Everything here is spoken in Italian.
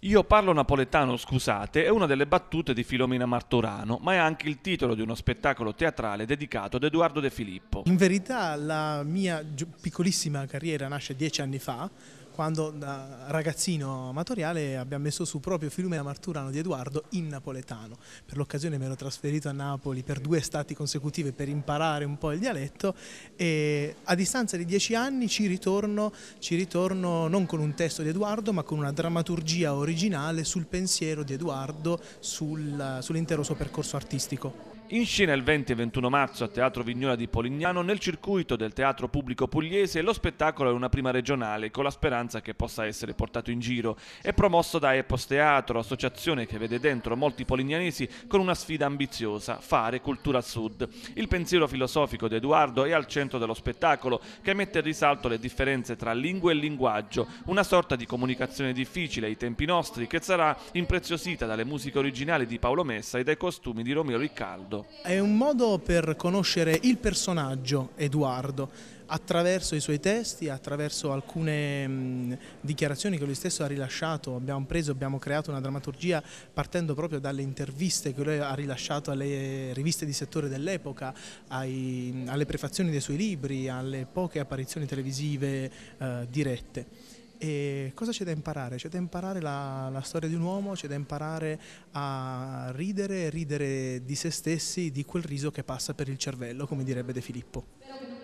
Io parlo napoletano, scusate, è una delle battute di Filomena Martorano, ma è anche il titolo di uno spettacolo teatrale dedicato ad Edoardo De Filippo. In verità la mia piccolissima carriera nasce dieci anni fa, quando da ragazzino amatoriale abbiamo messo su proprio Filumena Marturano di Edoardo in napoletano. Per l'occasione mi ero trasferito a Napoli per due stati consecutive per imparare un po' il dialetto e a distanza di dieci anni ci ritorno, ci ritorno non con un testo di Edoardo ma con una drammaturgia originale sul pensiero di Edoardo, sul, sull'intero suo percorso artistico. In scena il 20 e 21 marzo a Teatro Vignola di Polignano, nel circuito del Teatro Pubblico Pugliese, lo spettacolo è una prima regionale con la speranza sostanza che possa essere portato in giro. È promosso da Epos Teatro, associazione che vede dentro molti polignanesi con una sfida ambiziosa, fare cultura sud. Il pensiero filosofico di Edoardo è al centro dello spettacolo che mette in risalto le differenze tra lingua e linguaggio, una sorta di comunicazione difficile ai tempi nostri che sarà impreziosita dalle musiche originali di Paolo Messa e dai costumi di Romeo Riccardo. È un modo per conoscere il personaggio Edoardo attraverso i suoi testi, attraverso alcune mh, dichiarazioni che lui stesso ha rilasciato, abbiamo preso, abbiamo creato una drammaturgia partendo proprio dalle interviste che lui ha rilasciato alle riviste di settore dell'epoca, alle prefazioni dei suoi libri, alle poche apparizioni televisive eh, dirette. E cosa c'è da imparare? C'è da imparare la, la storia di un uomo, c'è da imparare a ridere, ridere di se stessi, di quel riso che passa per il cervello, come direbbe De Filippo.